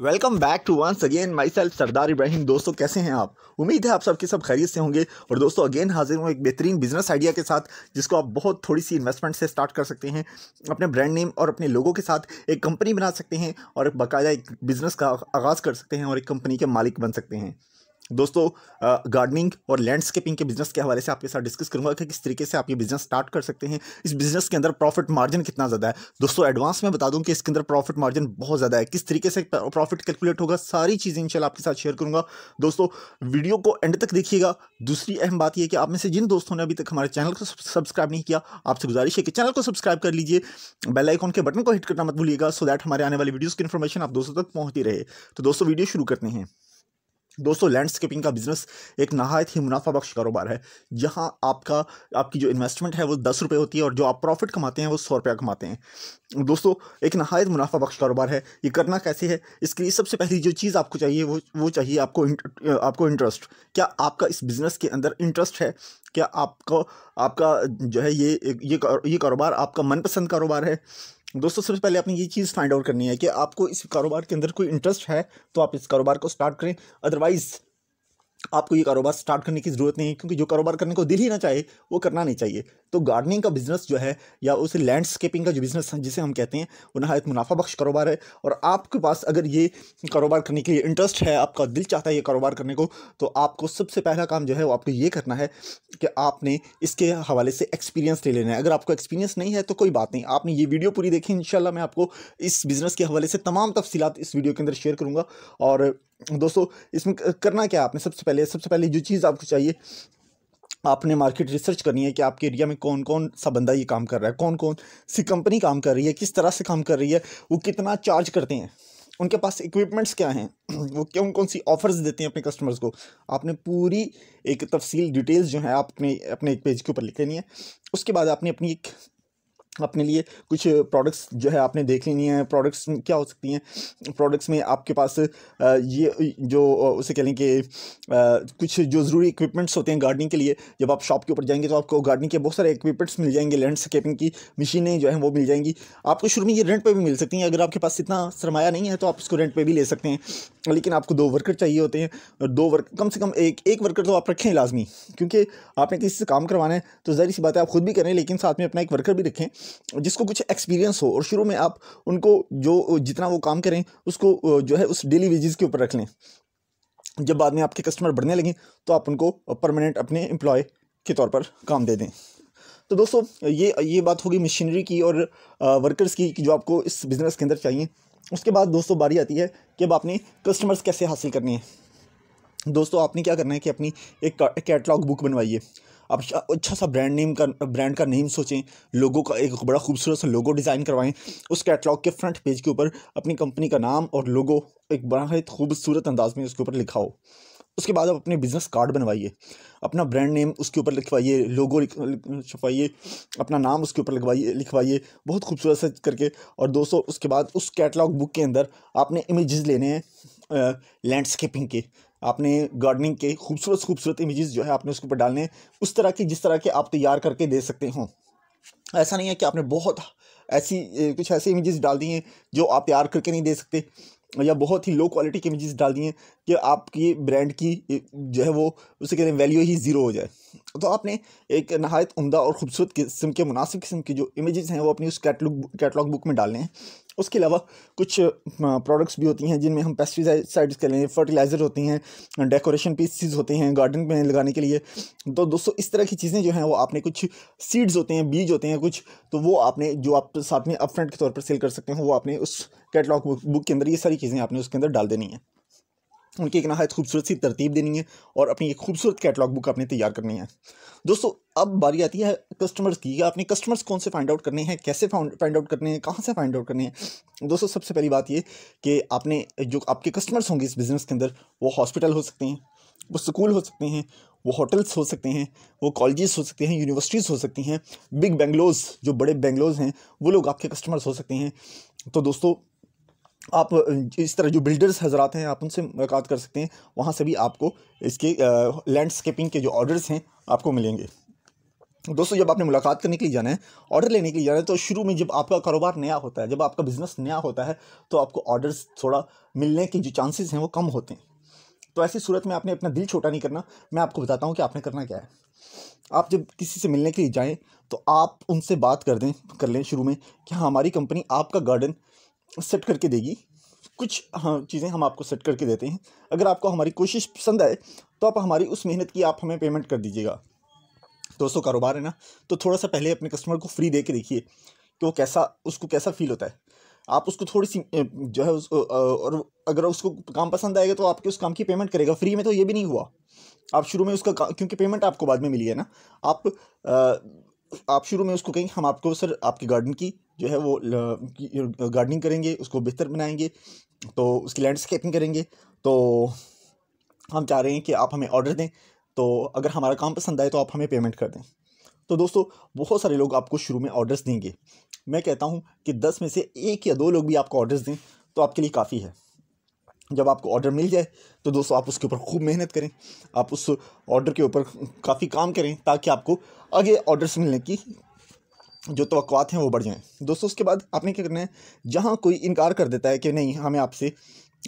welcome back to once again my self Sardar Ibrahim दोस्तों कैसे हैं आप उम्मीद है आप सबके सब, सब खैरियत से होंगे और दोस्तों अगेन हाजिर हूँ एक बेहतरीन बिजनेस आइडिया के साथ जिसको आप बहुत थोड़ी सी इन्वेस्टमेंट से स्टार्ट कर सकते हैं अपने ब्रांड नेम और अपने लोगों के साथ एक कंपनी बना सकते हैं और बाकायदा एक बिजनेस का आगाज़ कर सकते हैं और एक कंपनी के मालिक बन सकते हैं दोस्तों गार्डनिंग और लैंडस्केपिंग के बिजनेस के हवाले से आपके साथ डिस्कस करूंगा कि किस तरीके से आप ये बिजनेस स्टार्ट कर सकते हैं इस बिजनेस के अंदर प्रॉफिट मार्जिन कितना ज़्यादा है दोस्तों एडवांस में बता दूं कि इसके अंदर प्रॉफिट मार्जिन बहुत ज़्यादा है किस तरीके से प्रॉफिट कैलकुलेट होगा सारी चीज़ें इनशाला आपके साथ शेयर करूंगा दोस्तों वीडियो को एंड तक देखिएगा दूसरी अहम बात यह कि आप में से जिन दोस्तों ने अभी तक हमारे चैनल को सब्सक्राइब नहीं किया आपसे गुजारिश है कि चैनल को सब्सक्राइब कर लीजिए बेलाइकॉन के बटन को हिट करना मत भूलिएगा सो दैट हमारे आने वाली वीडियोज़ की इन्फॉर्मेशन आप दोस्तों तक पहुँचती रहे तो दोस्तों वीडियो शुरू करते हैं दोस्तों लैंडस्केपिंग का बिजनेस एक नहायत ही मुनाफा बख्श कारोबार है जहां आपका आपकी जो इन्वेस्टमेंट है वो दस रुपये होती है और जो आप प्रॉफिट कमाते हैं वो सौ रुपया कमाते हैं दोस्तों एक नहायत मुनाफा बख्श कारोबार है ये करना कैसे है इसके लिए सबसे पहली जो चीज़ आपको चाहिए वो वो चाहिए आपको इंट, आपको इंटरेस्ट क्या आपका इस बिज़नेस के अंदर इंटरेस्ट है क्या आपको आपका जो है ये ये ये कारोबार आपका मनपसंद कारोबार है दोस्तों सबसे पहले आपने ये चीज़ फाइंड आउट करनी है कि आपको इस कारोबार के अंदर कोई इंटरेस्ट है तो आप इस कारोबार को स्टार्ट करें अदरवाइज़ आपको ये कारोबार स्टार्ट करने की ज़रूरत नहीं है क्योंकि जो कारोबार करने को दिल ही ना चाहे वो करना नहीं चाहिए तो गार्डनिंग का बिज़नेस जो है या उस लैंडस्केपिंग का जो बिज़नेस जिसे हम कहते हैं वो नहायत मुनाफा बख्श कारोबार है और आपके पास अगर ये कारोबार करने के लिए इंटरेस्ट है आपका दिल चाहता है ये कारोबार करने को तो आपको सबसे पहला काम जो है वो आपको ये करना है कि आपने इसके हवाले से एक्सपीरियंस ले लेना है अगर आपको एक्सपीरियंस नहीं है तो कोई बात नहीं आपने ये वीडियो पूरी देखी इन मैं आपको इस बिज़नेस के हवाले से तमाम तफसीत इस वीडियो के अंदर शेयर करूँगा और दोस्तों इसमें करना क्या आपने सबसे पहले सबसे पहले जो चीज़ आपको चाहिए आपने मार्केट रिसर्च करनी है कि आपके एरिया में कौन कौन सा बंदा ये काम कर रहा है कौन कौन सी कंपनी काम कर रही है किस तरह से काम कर रही है वो कितना चार्ज करते हैं उनके पास इक्विपमेंट्स क्या हैं वो कौन कौन सी ऑफर्स देते हैं अपने कस्टमर्स को आपने पूरी एक तफसील डिटेल्स जो है आप अपने अपने एक पेज के ऊपर लिख लेनी है उसके बाद आपने अपनी एक अपने लिए कुछ प्रोडक्ट्स जो है आपने देख लेनी है प्रोडक्ट्स क्या हो सकती हैं प्रोडक्ट्स में आपके पास ये जो उसे कह लें कि कुछ जो ज़रूरी इक्विपमेंट्स होते हैं गार्डनिंग के लिए जब आप शॉप के ऊपर जाएंगे तो आपको गार्डनिंग के बहुत सारे इक्विपमेंट्स मिल जाएंगे लैंडस्केपिंग की मशीनें जो हैं वो मिल जाएंगी आपको शुरू में ये रेंट पर भी मिल सकती हैं अगर आपके पास इतना सरमाया नहीं है तो आप उसको रेंट पर भी ले सकते हैं लेकिन आपको दो वर्कर चाहिए होते हैं और दो वर्क कम से कम एक एक वर्कर तो आप रखें लाजमी क्योंकि आपने किसी से काम करवाना है तो ज़ाहिर सी बात है आप खुद भी करें लेकिन साथ में अपना एक वर्कर भी रखें जिसको कुछ एक्सपीरियंस हो और शुरू में आप उनको जो जितना वो काम करें उसको जो है उस डेली वेजेस के ऊपर रख लें जब बाद में आपके कस्टमर बढ़ने लगें तो आप उनको परमानेंट अपने एम्प्लॉय के तौर पर काम दे दें तो दोस्तों ये ये बात होगी मशीनरी की और वर्कर्स की जो आपको इस बिज़नेस के अंदर चाहिए उसके बाद दोस्तों बारी आती है कि अब आपने कस्टमर्स कैसे हासिल करने हैं दोस्तों आपने क्या करना है कि अपनी एक कैटलॉग बुक बनवाइए आप अच्छा सा ब्रांड नेम का ब्रांड का नेम सोचें लोगों का एक बड़ा खूबसूरत सा लोगो डिज़ाइन करवाएं उस कैटलॉग के फ्रंट पेज के ऊपर अपनी कंपनी का नाम और लोगो एक बड़ा खूबसूरत अंदाज में उसके ऊपर लिखा हो उसके बाद आप अपने बिज़नेस कार्ड बनवाइए अपना ब्रांड नेम उसके ऊपर लिखवाइए लोगो छपाइए अपना नाम उसके ऊपर लिखवाइए लिखवाइए बहुत खूबसूरत से करके और दोस्तों उसके बाद उस कैटलॉग बुक के अंदर आपने इमेजेस लेने हैं लैंडस्केपिंग के आपने गार्डनिंग के खूबसूरत खूबसूरत इमेजेस जो है आपने उसके ऊपर डालने उस तरह की जिस तरह के आप तैयार करके दे सकते हो ऐसा नहीं है कि आपने बहुत ऐसी कुछ ऐसे इमेजेस डाल दिए हैं जो आप तैयार करके नहीं दे सकते या बहुत ही लो क्वालिटी के इमेजेस डाल दिए कि आपकी ब्रांड की जो है वो उसे कहते हैं वैल्यू ही ज़ीरो हो जाए तो आपने एक नहायत उमदा और ख़ूबसूरत किस्म के मुनासिब किस्म के जो इमेजेस हैं वो अपनी उस कैटलॉग कैटलॉग बुक में डालने हैं उसके अलावा कुछ प्रोडक्ट्स भी होती हैं जिनमें हम पेस्टिसाइड्स कह लें फर्टिलाइज़र होती हैं डेकोरेशन पीसीज होते हैं गार्डन में लगाने के लिए तो दोस्तों इस तरह की चीज़ें जो हैं वो आपने कुछ सीड्स होते हैं बीज होते हैं कुछ तो वो आपने जो आप साथ में अपफ्रंट के तौर पर सेल कर सकते हैं वो आपने उस कैटलॉग बुक के अंदर ये सारी चीज़ें आपने उसके अंदर डाल देनी है उनकी एक नहायत खूबसूरत सी तरतीब देनी है और अपनी एक खूबसूरत कैटलॉग बुक आपने तैयार करनी है दोस्तों अब बारी आती है कस्टमर्स की या अपने कस्टमर्स कौन से फाइंड आउट करने हैं कैसे फाइंड आउट करने हैं कहाँ से फाइंड आउट करने हैं दोस्तों सबसे पहली बात ये कि आपने जो आपके कस्टमर्स होंगे इस बिज़नेस के अंदर वो हॉस्पिटल हो सकते हैं वो स्कूल हो सकते हैं वो होटल्स हो सकते हैं वो कॉलेजेस हो सकते हैं यूनिवर्सिटीज़ हो सकती हैं बिग बेंगलोज जो बड़े बेंगलोज हैं वो लोग आपके कस्टमर्स हो सकते हैं तो दोस्तों आप इस तरह जो बिल्डर्स हजरात हैं आप उनसे मुलाकात कर सकते हैं वहाँ से भी आपको इसके लैंडस्केपिंग के जो ऑर्डर्स हैं आपको मिलेंगे दोस्तों जब आपने मुलाकात करने के लिए जाना है ऑर्डर लेने के लिए जाना है तो शुरू में जब आपका कारोबार नया होता है जब आपका बिज़नेस नया होता है तो आपको ऑर्डर्स थोड़ा मिलने के जो चांसेस हैं वो कम होते हैं तो ऐसी सूरत में आपने अपना दिल छोटा नहीं करना मैं आपको बताता हूँ कि आपने करना क्या है आप जब किसी से मिलने के लिए जाएँ तो आप उनसे बात कर दें कर लें शुरू में कि हाँ हमारी कंपनी आपका गार्डन सेट करके देगी कुछ हाँ चीज़ें हम आपको सेट करके देते हैं अगर आपको हमारी कोशिश पसंद आए तो आप हमारी उस मेहनत की आप हमें पेमेंट कर दीजिएगा दोस्तों कारोबार है ना तो थोड़ा सा पहले अपने कस्टमर को फ्री दे के देखिए कि वो कैसा उसको कैसा फील होता है आप उसको थोड़ी सी जो है उसको और अगर उसको काम पसंद आएगा तो आपके उस काम की पेमेंट करेगा फ्री में तो ये भी नहीं हुआ आप शुरू में उसका क्योंकि पेमेंट आपको बाद में मिली है ना आप आ, आप शुरू में उसको कहीं हम आपको सर आपके गार्डन की जो है वो गार्डनिंग करेंगे उसको बेहतर बनाएंगे तो उसकी लैंडस्केपिंग करेंगे तो हम चाह रहे हैं कि आप हमें ऑर्डर दें तो अगर हमारा काम पसंद आए तो आप हमें पेमेंट कर दें तो दोस्तों बहुत सारे लोग आपको शुरू में ऑर्डर्स देंगे मैं कहता हूँ कि दस में से एक या दो लोग भी आपको ऑर्डर्स दें तो आपके लिए काफ़ी है जब आपको ऑर्डर मिल जाए तो दोस्तों आप उसके ऊपर खूब मेहनत करें आप उस ऑर्डर के ऊपर काफ़ी काम करें ताकि आपको आगे ऑर्डर्स मिलने की जो तोक़ात हैं वो बढ़ जाएँ दोस्तों उसके बाद आपने क्या करना है जहाँ कोई इनकार कर देता है कि नहीं हमें आपसे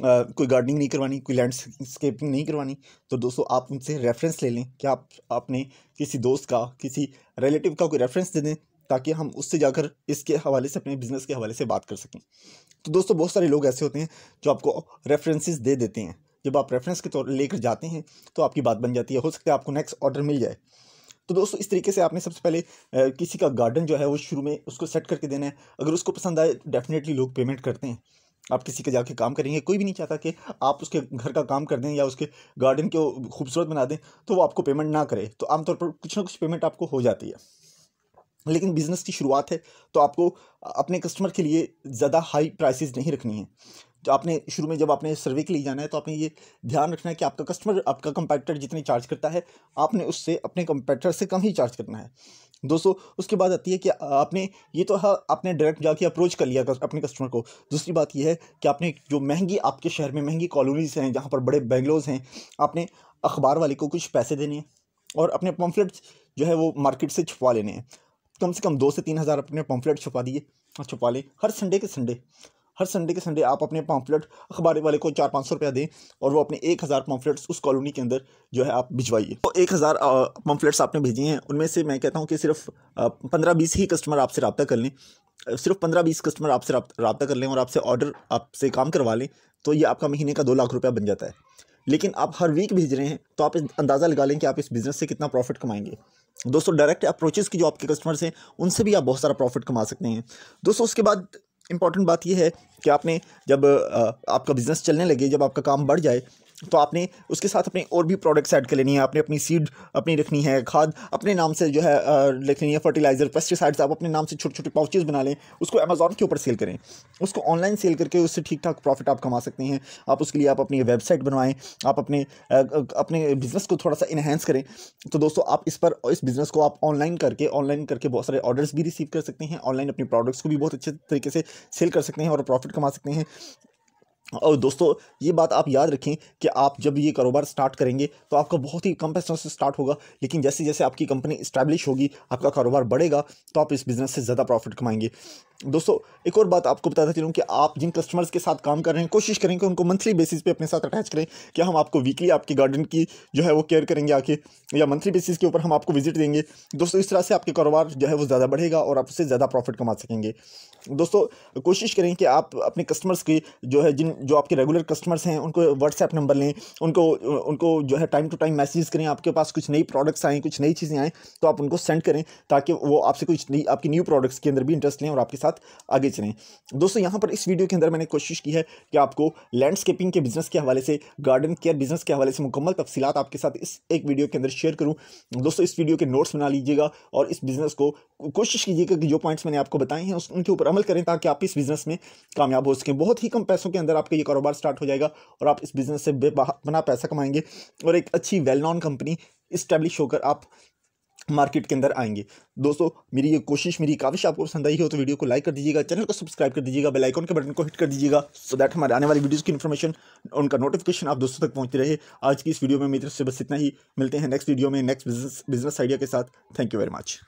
कोई गार्डनिंग नहीं करवानी कोई लैंडस्केपिंग नहीं करवानी तो दोस्तों आप उनसे रेफरेंस ले लें कि आप आपने किसी दोस्त का किसी रिलेटिव का कोई रेफरेंस दे दें ताकि हम उससे जाकर इसके हवाले से अपने बिज़नेस के हवाले से बात कर सकें तो दोस्तों बहुत सारे लोग ऐसे होते हैं जो आपको रेफरेंसेस दे देते हैं जब आप रेफरेंस के तौर लेकर जाते हैं तो आपकी बात बन जाती है हो सकता है आपको नेक्स्ट ऑर्डर मिल जाए तो दोस्तों इस तरीके से आपने सबसे पहले किसी का गार्डन जो है वो शुरू में उसको सेट करके देना है अगर उसको पसंद आए डेफिनेटली लोग पेमेंट करते हैं आप किसी के जाके काम करेंगे कोई भी नहीं चाहता कि आप उसके घर का काम कर दें या उसके गार्डन को खूबसूरत बना दें तो वो आपको पेमेंट ना करे तो आमतौर पर कुछ ना कुछ पेमेंट आपको हो जाती है लेकिन बिज़नेस की शुरुआत है तो आपको अपने कस्टमर के लिए ज़्यादा हाई प्राइसेस नहीं रखनी है तो आपने शुरू में जब आपने सर्वे के लिए जाना है तो आपने ये ध्यान रखना है कि आपका कस्टमर आपका कंपेटर जितने चार्ज करता है आपने उससे अपने कंपेटर से कम ही चार्ज करना है दोस्तों उसके बाद आती है कि आपने ये तो हाँ आपने डायरेक्ट जाके अप्रोच कर लिया अपने कस्टमर को दूसरी बात यह है कि आपने जो महंगी आपके शहर में महंगी कॉलोनीज़ हैं जहाँ पर बड़े बेंगलोज हैं आपने अखबार वाले को कुछ पैसे देने हैं और अपने पम्फलेट्स जो है वो मार्केट से छुपा लेने हैं कम से कम दो से तीन हज़ार अपने पम्फलेट छुपा दिए छुपा लें हर संडे के संडे हर संडे के संडे आप अपने पॉम्फलेट अखबार वाले को चार पाँच सौ रुपया दें और वो अपने एक हज़ार पॉम्फलेट्स उस कॉलोनी के अंदर जो है आप भिजवाइए तो एक हज़ार पॉम्फलेट्स आपने भेजे हैं उनमें से मैं कहता हूँ कि सिर्फ पंद्रह बीस ही कस्टमर आपसे रबता कर लें सिर्फ पंद्रह बीस कस्टमर आपसे रबा कर लें और आपसे ऑर्डर आपसे काम करवा लें तो ये आपका महीने का दो लाख रुपया बन जाता है लेकिन आप हर वीक भेज रहे हैं तो आप अंदाज़ा लगा लें कि आप इस बिज़नेस से कितना प्रॉफिट कमाएंगे दोस्तों डायरेक्ट अप्रोचेज़ की जो आपके कस्टमर्स हैं उनसे भी आप बहुत सारा प्रॉफिट कमा सकते हैं दोस्तों उसके बाद इम्पॉर्टेंट बात यह है कि आपने जब आपका बिज़नेस चलने लगे जब आपका काम बढ़ जाए तो आपने उसके साथ अपने और भी प्रोडक्ट्स ऐड कर लेनी है आपने अपनी सीड अपनी रखनी है खाद अपने नाम से जो है लिख लेनी है फर्टिलाइज़र पेस्टिसाइड्स आप अपने नाम से छोटे छोटे पाउचेज बना लें उसको अमेज़ॉन के ऊपर सेल करें उसको ऑनलाइन सेल करके उससे ठीक ठाक प्रॉफिट आप कमा सकते हैं आप उसके लिए आप अपनी वेबसाइट बनवाएं आप अपने अपने बिज़नेस को थोड़ा सा इन्हेंस करें तो दोस्तों आप इस पर इस बिज़नेस को आप ऑनलाइन करके ऑनलाइन करके बहुत सारे ऑर्डर्स भी रिसीव कर सकते हैं ऑनलाइन अपने प्रोडक्ट्स को भी बहुत अच्छे तरीके से सेल कर सकते हैं और प्रॉफिट कमा सकते हैं और दोस्तों ये बात आप याद रखें कि आप जब ये कारोबार स्टार्ट करेंगे तो आपका बहुत ही कम पैसों से स्टार्ट होगा लेकिन जैसे जैसे आपकी कंपनी इस्टेब्लिश होगी आपका कारोबार बढ़ेगा तो आप इस बिज़नेस से ज़्यादा प्रॉफिट कमाएंगे दोस्तों एक और बात आपको बताता चलूँ कि आप जिन कस्टमर्स के साथ काम कर रहे हैं कोशिश करें कि उनको मंथली बेसिस पे अपने साथ अटैच करें कि हम आपको वीकली आपके गार्डन की जो है वो केयर करेंगे आके या मंथली बेसिस के ऊपर हम आपको विजिट देंगे दोस्तों इस तरह से आपके कारोबार जो है वो ज़्यादा बढ़ेगा और आप उससे ज़्यादा प्रॉफिट कमा सकेंगे दोस्तों कोशिश करें कि आप अपने कस्टमर्स की जो है जिन जो आपके रेगुलर कस्टमर्स हैं उनको व्हाट्सएप नंबर लें उनको उनको जो है टाइम टू टाइम मैसेज करें आपके पास कुछ नई प्रोडक्ट्स आएँ कुछ नई चीज़ें आएँ तो आप उनको सेंड करें ताकि वो आपसे कुछ नई आपकी न्यू प्रोडक्ट्स के अंदर भी इंटरेस्ट लें और आपके साथ आगे चलें दोस्तों यहाँ पर इस वीडियो के अंदर मैंने कोशिश की है कि आपको लैंडस्केपिंग के बिज़नेस के हवाले से गार्डन केयर बिज़नेस के हवाले से मुकम्मल तफसीत आपके साथ इस एक वीडियो के अंदर शेयर करूँ दोस्तों इस वीडियो के नोट्स बना लीजिएगा और इस बिज़नेस को कोशिश कीजिएगा कि जो पॉइंट्स मैंने आपको बताए हैं उनके ऊपर अमल करें ताकि आप इस बिज़नेस में कामयाब हो सकें बहुत ही कम पैसों के अंदर आप आपका ये कारोबार स्टार्ट हो जाएगा और आप इस बिज़नेस से बेपना पैसा कमाएंगे और एक अच्छी वेल नॉन कंपनी इस्टेब्लिश होकर आप मार्केट के अंदर आएंगे दोस्तों मेरी ये कोशिश मेरी काविश आपको पसंद आई हो तो वीडियो को लाइक कर दीजिएगा चैनल को सब्सक्राइब कर दीजिएगा बेल आइकन के बटन को हिट कर दीजिएगा सो दैट हमारे आने वाली वीडियोस की इन्फॉर्मेशन उनका नोटिफिकेशन आप दोस्तों तक पहुंचते रहे आज की इस वीडियो में मेरी तरफ से बस इतना ही मिलते हैं नेक्स्ट वीडियो में नेक्स्ट बिजनेस बिजनेस आइडिया के साथ थैंक यू वेरी मच